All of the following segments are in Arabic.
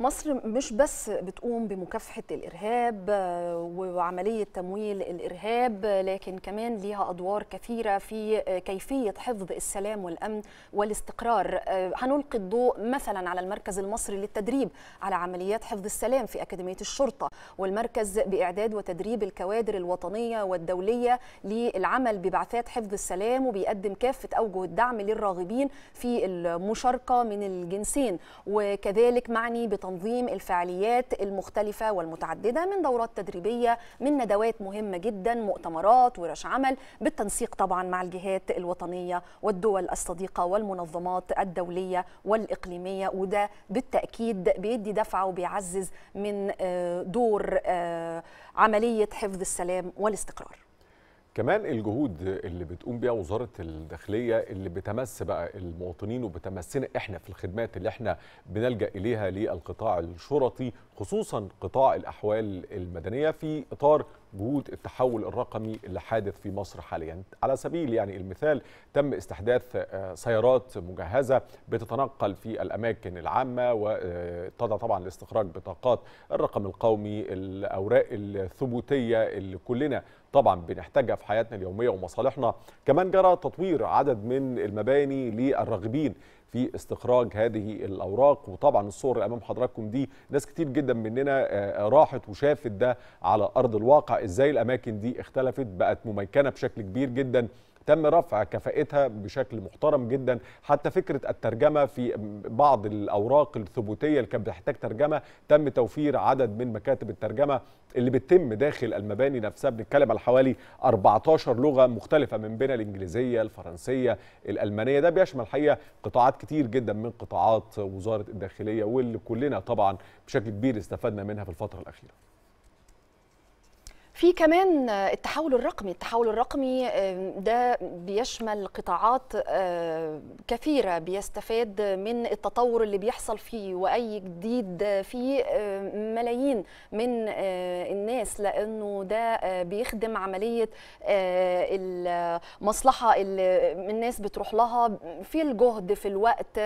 مصر مش بس بتقوم بمكافحة الإرهاب آه، وعملية تمويل الإرهاب لكن كمان ليها أدوار كثيرة في آه، كيفية حفظ السلام والأمن والاستقرار آه، هنلقي الضوء مثلا على المركز المصري للتدريب على عمليات حفظ السلام في أكاديمية الشرطة والمركز بإعداد وتدريب الكوادر الوطنية والدولية للعمل ببعثات حفظ السلام وبيقدم كافة أوجه الدعم للراغبين في المشاركة من الجنسين وكذلك معني بتنظيم تنظيم الفعاليات المختلفة والمتعددة من دورات تدريبية من ندوات مهمة جدا مؤتمرات ورش عمل بالتنسيق طبعا مع الجهات الوطنية والدول الصديقة والمنظمات الدولية والإقليمية وده بالتأكيد بيدي دفعة وبيعزز من آه، دور آه، عملية حفظ السلام والاستقرار كمان الجهود اللي بتقوم بيها وزاره الداخليه اللي بتمس بقى المواطنين وبتمسنا احنا في الخدمات اللي احنا بنلجا اليها للقطاع الشرطي خصوصا قطاع الاحوال المدنيه في اطار جهود التحول الرقمي اللي حادث في مصر حاليا على سبيل يعني المثال تم استحداث آه، سيارات مجهزة بتتنقل في الأماكن العامة وتضع آه، طبعا لاستخراج بطاقات الرقم القومي الأوراق الثبوتية اللي كلنا طبعا بنحتاجها في حياتنا اليومية ومصالحنا كمان جرى تطوير عدد من المباني للراغبين في استخراج هذه الاوراق وطبعا الصور اللي امام حضراتكم دي ناس كتير جدا مننا آه، آه، راحت وشافت ده على ارض الواقع ازاي الاماكن دي اختلفت بقت مميكنه بشكل كبير جدا تم رفع كفاءتها بشكل محترم جدا حتى فكره الترجمه في بعض الاوراق الثبوتيه اللي كانت بتحتاج ترجمه تم توفير عدد من مكاتب الترجمه اللي بتتم داخل المباني نفسها بنتكلم على حوالي 14 لغه مختلفه من بين الانجليزيه الفرنسيه الالمانيه ده بيشمل الحقيقه قطاعات كتير جدا من قطاعات وزاره الداخليه واللي كلنا طبعا بشكل كبير استفدنا منها في الفتره الاخيره في كمان التحول الرقمي التحول الرقمي ده بيشمل قطاعات كثيرة بيستفاد من التطور اللي بيحصل فيه وأي جديد فيه ملايين من الناس لأنه ده بيخدم عملية المصلحة اللي الناس بتروح لها في الجهد في الوقت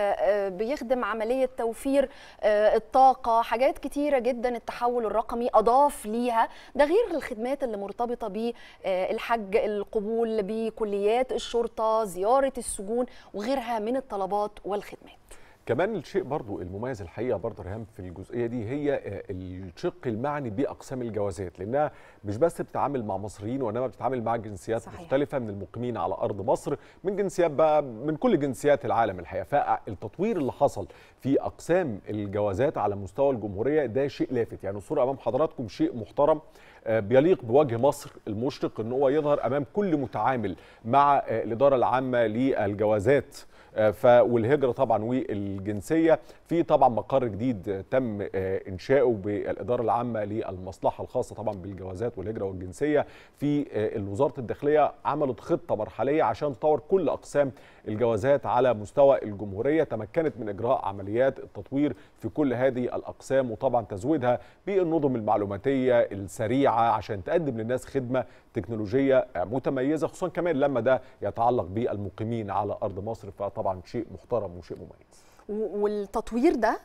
بيخدم عملية توفير الطاقة حاجات كتيرة جدا التحول الرقمي أضاف ليها ده غير الخدمات الخدمات اللي مرتبطه بالحج آه، القبول بكليات الشرطه زياره السجون وغيرها من الطلبات والخدمات كمان الشيء برضو المميز الحقيقه برضو ريهام في الجزئيه دي هي آه، الشق المعني باقسام الجوازات لانها مش بس بتتعامل مع مصريين وانما بتتعامل مع جنسيات صحيح. مختلفه من المقيمين على ارض مصر من جنسيات بقى من كل جنسيات العالم الحقيقه فالتطوير اللي حصل في اقسام الجوازات على مستوى الجمهوريه ده شيء لافت يعني الصوره امام حضراتكم شيء محترم آه، بيليق بوجه مصر المشرق ان هو يظهر امام كل متعامل مع آه، الاداره العامه للجوازات آه، ف والهجره طبعا والجنسيه في طبعا مقر جديد تم آه، انشاؤه بالاداره العامه للمصلحه الخاصه طبعا بالجوازات والهجره والجنسيه في آه، وزاره الداخليه عملت خطه مرحليه عشان تطور كل اقسام الجوازات على مستوى الجمهوريه تمكنت من اجراء عمليات التطوير في كل هذه الاقسام وطبعا تزويدها بالنظم المعلوماتيه السريعه عشان تقدم للناس خدمه تكنولوجيه متميزه خصوصا كمان لما ده يتعلق بالمقيمين على ارض مصر فطبعا طبعا شيء محترم وشيء مميز والتطوير ده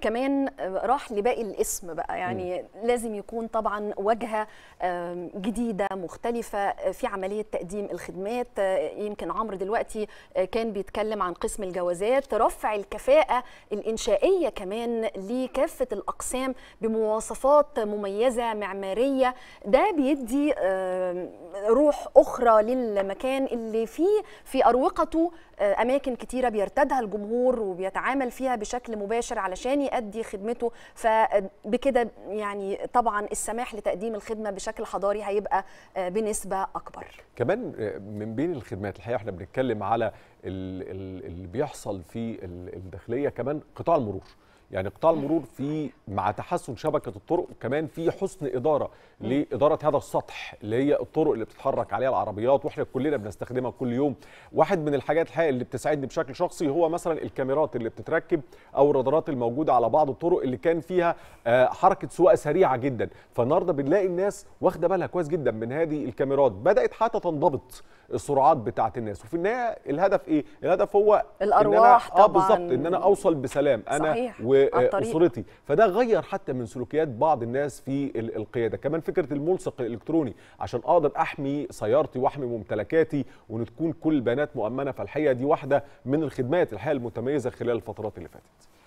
كمان راح لباقي الاسم بقى يعني م. لازم يكون طبعا واجهه جديده مختلفه في عمليه تقديم الخدمات يمكن عمرو دلوقتي كان بيتكلم عن قسم الجوازات رفع الكفاءه الانشائيه كمان لكافه الاقسام بمواصفات مميزه معماريه ده بيدي روح اخرى للمكان اللي فيه في اروقته اماكن كتيره بيرتادها الجمهور وبي يتعامل فيها بشكل مباشر علشان يؤدي خدمته فبكده يعني طبعا السماح لتقديم الخدمه بشكل حضاري هيبقى آه، بنسبه اكبر. كمان آه، من بين الخدمات الحقيقه احنا بنتكلم على اللي بيحصل في الداخليه كمان قطاع المرور. يعني قطاع المرور في مع تحسن شبكه الطرق كمان في حسن اداره لاداره هذا السطح اللي هي الطرق اللي بتتحرك عليها العربيات واحنا كلنا بنستخدمها كل يوم واحد من الحاجات الحقيقه اللي بتساعدني بشكل شخصي هو مثلا الكاميرات اللي بتتركب او الرادارات الموجوده على بعض الطرق اللي كان فيها آه، حركه سواقه سريعه جدا فالنهارده بنلاقي الناس واخده بالها كويس جدا من هذه الكاميرات بدات حتى تنضبط السرعات بتاعه الناس وفي النهايه الهدف ايه الهدف هو الارواح إن أنا آه، طبعا اه بالظبط ان انا اوصل بسلام انا صحيح. آه، اسرتي فده غير حتى من سلوكيات بعض الناس في القياده كمان فكره الملصق الالكتروني عشان اقدر احمي سيارتي واحمي ممتلكاتي وان تكون كل البيانات مؤمنه فالحقيقه دي واحده من الخدمات الحقيقه المتميزه خلال الفترات اللي فاتت